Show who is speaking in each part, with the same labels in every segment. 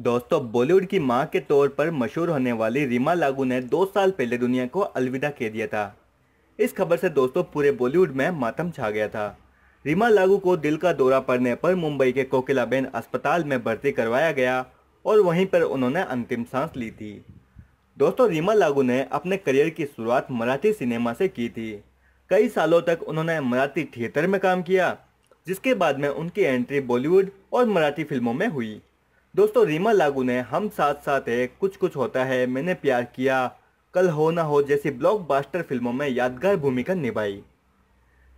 Speaker 1: दोस्तों बॉलीवुड की मां के तौर पर मशहूर होने वाली रीमा लागू ने दो साल पहले दुनिया को अलविदा कह दिया था इस खबर से दोस्तों पूरे बॉलीवुड में मातम छा गया था रीमा लागू को दिल का दौरा पड़ने पर मुंबई के कोकिलाबेन अस्पताल में भर्ती करवाया गया और वहीं पर उन्होंने अंतिम सांस ली थी दोस्तों रीमा लागू ने अपने करियर की शुरुआत मराठी सिनेमा से की थी कई सालों तक उन्होंने मराठी थिएटर में काम किया जिसके बाद में उनकी एंट्री बॉलीवुड और मराठी फिल्मों में हुई दोस्तों रीमा लागू ने हम साथ साथ है कुछ कुछ होता है मैंने प्यार किया कल हो ना हो जैसी ब्लॉकबस्टर फिल्मों में यादगार भूमिका निभाई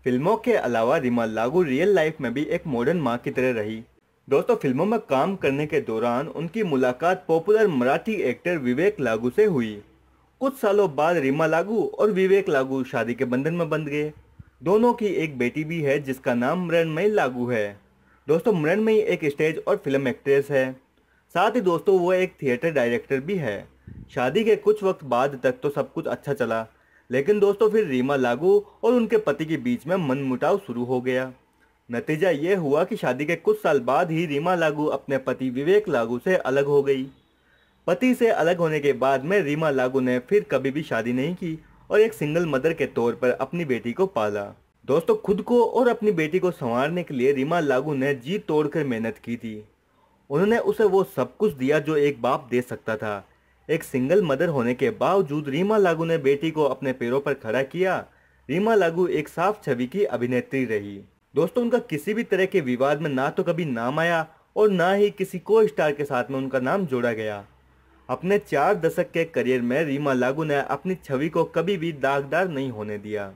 Speaker 1: फिल्मों के अलावा रीमा लागू रियल लाइफ में भी एक मॉडर्न माँ की तरह रही दोस्तों फिल्मों में काम करने के दौरान उनकी मुलाकात पॉपुलर मराठी एक्टर विवेक लागू से हुई कुछ सालों बाद रीमा लागू और विवेक लागू शादी के बंधन में बंध गए दोनों की एक बेटी भी है जिसका नाम मृणमयी लागू है दोस्तों मृणमयी एक स्टेज और फिल्म एक्ट्रेस है साथ ही दोस्तों वो एक थिएटर डायरेक्टर भी है शादी के कुछ वक्त बाद तक तो सब कुछ अच्छा चला लेकिन दोस्तों फिर रीमा लागू और उनके पति के बीच में मनमुटाव शुरू हो गया नतीजा ये हुआ कि शादी के कुछ साल बाद ही रीमा लागू अपने पति विवेक लागू से अलग हो गई पति से अलग होने के बाद में रीमा लागू ने फिर कभी भी शादी नहीं की और एक सिंगल मदर के तौर पर अपनी बेटी को पाला दोस्तों खुद को और अपनी बेटी को संवारने के लिए रीमा लागू ने जी तोड़कर मेहनत की थी उन्होंने उसे वो सब कुछ दिया जो एक बाप दे सकता था एक सिंगल मदर होने के बावजूद रीमा लागू ने बेटी को अपने पैरों पर खड़ा किया रीमा लागू एक साफ छवि की अभिनेत्री रही दोस्तों उनका किसी भी तरह के विवाद में ना तो कभी नाम आया और ना ही किसी को स्टार के साथ में उनका नाम जोड़ा गया अपने चार दशक के करियर में रीमा लागू ने अपनी छवि को कभी भी दागदार नहीं होने दिया